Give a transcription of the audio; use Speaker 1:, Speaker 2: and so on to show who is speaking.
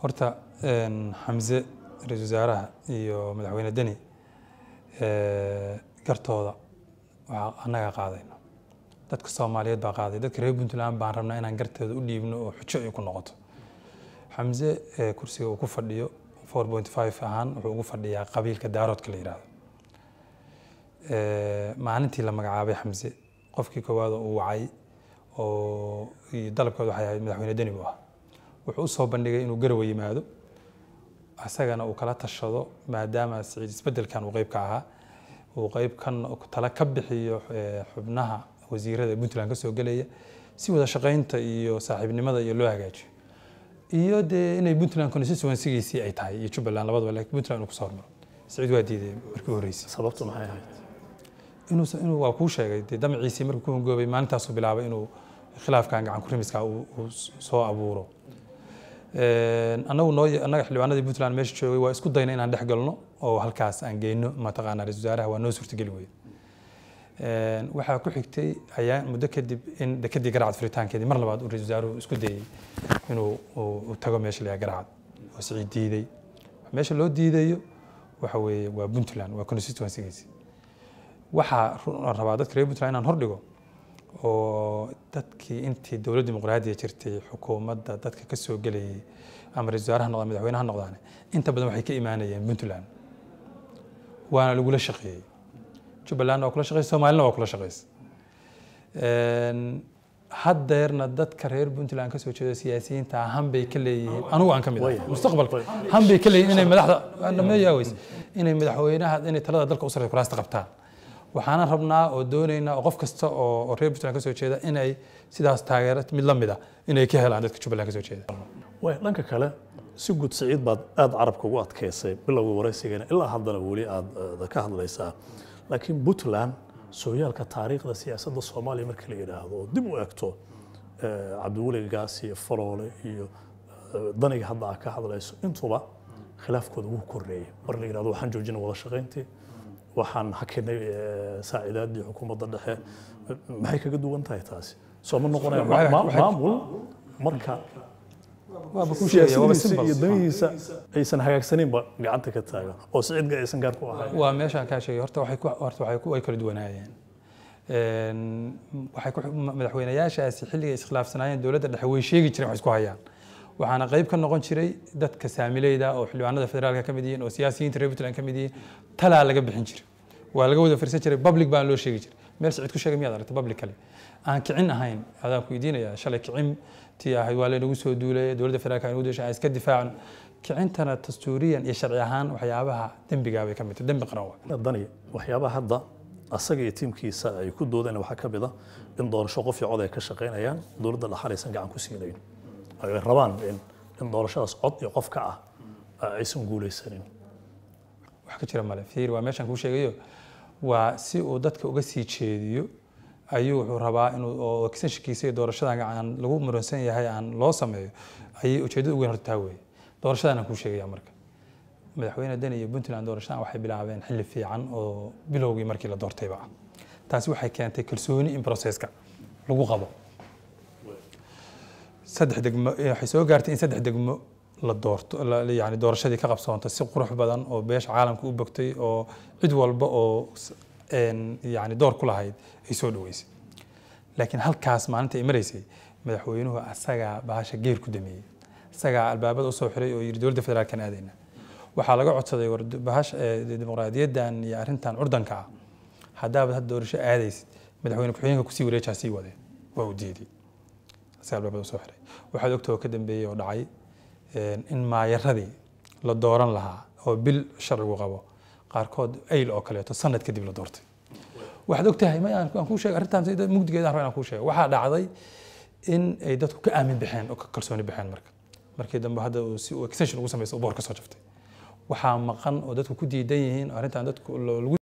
Speaker 1: horta xamse ra-isul wasaaraha iyo madaxweyne deni gartooda waa annaga qaadayna dadka soomaaliyeed baa qaaday dadka reer puntland baan rabnaa inaan gartooda u dhiibno oo xujo ay ku noqoto xamse kursiga uu ku fadhiyo four point five ahaan wuxuu ugu fadhiyaa qabiilka daaroodka la yidhaahdo maalintii la magacaabay xamse qofkii koowaad oo uu wacay oo dalabkooda waxay ahayd madaxweyne deni buu ah wuxuu usoo bandhigay inuu garowa yimaado isagana uu kala tashado maadaama siciid isbedelkan uu qeyb ka ahaa uu qeybkan tala ka bixiyo eh, xubnaha wasiirada puntland kasoo gelaya si wada shaqeynta iyo saaxiibnimada iyo loo hagaajiyo iyo dee inay puntland konstituensigiisii ay tahay iyo jubbaland labadaba laakiin puntland inuu kusoo hormaro siciid waa diiday markii horreysay sababtu maxay ahayd inuusan inuu waa kuu sheegay dee damaciisii markuu ku hongoobay maalintaasuu bilaabay inuu khilaafkan gacan ku rimiskaa uu soo abuuro annagu noo annaga xildhibaanadii puntland meesha joogay waa isku dayna inaan dhex galno oo halkaas aan geyno mataqaanaa ra-isul wasaaraha waa noo suurtageli weyey waxaa ku xigtay ayaa muddo kadib in dekedii garaacad furitaankeedii mar labaad uu ra-isul wasaaruhu isku dayey inuu tago meesha layaa garaacad oo sicii diiday meesha loo diidayo waxa weeye waa puntland waa constituencygiisi waxaa rabaa dadka reer puntland inaan hordhigo oo dadkii intii dowlad dimuqraadiya jirtay xukuumadda dadka ka soo gelayay ama ra-isul wasaaraha noqda madaxweynaha noqdaan inta badan waxay ka imaanayeen puntland waana lagula shaqeeyey jubbaland waa kula shaqeysa soomaalina waa kula shaqeysa haddeerna dadka reer puntland kasoo jeeda siyaasiyiinta han ka leeyihiin anugu aan ka mid ah, mustaqbalka han ka leeyihiin inay madaxda yaa inay madaxweynaha inay talada dalka u kuraasta qabtaan waxaana rabnaa oo doonaynaa oo qof kasta oo reer puntland ka soo jeeda inay sidaas taageera mid la mida inay ka helaan dadka jubbaland ka soo jeeda dhanka
Speaker 2: kale si guud siciid baad aada carabka ugu adkaysay bilowga waraysigana ilaa haddana weli aad ka hadlaysaa laakiin puntland sooyaalka taariikhda siyaasadda soomaaliya marka la yidhaahdo oo dib u egto eh, cabdiweligaas iyo faloole iyo eh, daniga hadda aad ka hadlayso intuba khilaafkooda wuu koreeyay mar la yidhahdo waxaan joojina wada shaqayntii waxaan hakinay eh, saacidaadii xukuumadda dhexe maxay kaga duwan tahay taasi soo ma noqonaya marka danihiisa aysan hagaagsaninba gacanta ka taagan oo sicid aysan gaar ku ahayn waa meeshaan kaa
Speaker 1: sheegay horta waxay way kala duwanaayeen waxay madaxweynayaashaasi xilligay iskhilaafsanaayeen dowladda dhexe way sheegi jireen wax isku hayaan waxaana qayb ka noqon jiray dadka saamileyda oo xildhibaanada federaalka ka mid yihiin oo siyaasiyiinta reer puntland ka mid yihiin talaa laga bixin jiray waa laga wada firsan jiray public baan loo sheegi jiray meel sicid ku sheegay miyaad aragta public kale aan kicin ahayn adaan ku weydiinaya shalay kicin tii ahayd waa laynagu soo duulay dowladda federaalka aan ugu aan iska difaacno
Speaker 2: kicintana dastuuriyan iyo sharci ahaan waxyaabaha dembigaa bay ka mid tahay dembi qaran waa dani waxyaabaha hadda asaga iyo tiimkiisa ay ku doodeen waxaa ka mid a ah in doorasho qof cod ay ka shaqaynayaan dowladda dhaxalaysan gacan ku siinayn ay rabaan in doorashadaas cod iyo qof ah aysan guulaysanin wax ka jira male fiir waa meeshaan kuu sheegayo
Speaker 1: waa si uu dadka uga sii jeediyo ayuu wuxuu rabaa inuu extensionkiisa iyo doorashadan aan lagu muransan yahay aan loo sameeyo ayay ujeeddada ugu hortaa weeye doorashadaana kuu sheegaya marka madaxweyne deni iyo puntland doorashadan waxay bilaabeen xilli fiican oo bilowgii markii la doortayba taasi waxay keentay kalsooni in broceska lagu qabo saddex degmo waxay soo gaartay in saddex degmo la doorto yani doorashadii ka qabsoonta si qurux badan oo beesh caalamka u bogtay oo cid walba oo yani door ku lahayd ay soo dhaweysay laakiin halkaas maalinta ay maraysay madaxweynuhu asagaa bahasha geer ku dameeyey isagaa albaabada usoo xiray oo yiri dowladda federaalkan aadayna waxaa laga codsaday war bahasha iyo arrintan curdanka ah haddaaba had doorasho aadaysid madaxweyne ku-xigeenka kusii wareejaa sii wade waa u diiday albaabada usoo iray waxaad ogtao ka dambeeyey oo dhacay in maayaradii la dooran lahaa oo bil sharcigu qabo qaarkood ayl oo kaleeto sanad kadib la doortay waxaad ogtahay may aan mugdigeeda an inaan kuu waxaa dhacday in ay dadku ka aamin baxeen oo ka kalsooni baxeen marka markii dambe hadda si extension ugu sameystay boor ka soo jaftay waxaa maqan oo dadku ku diidan yihiin arrintan dadku lagu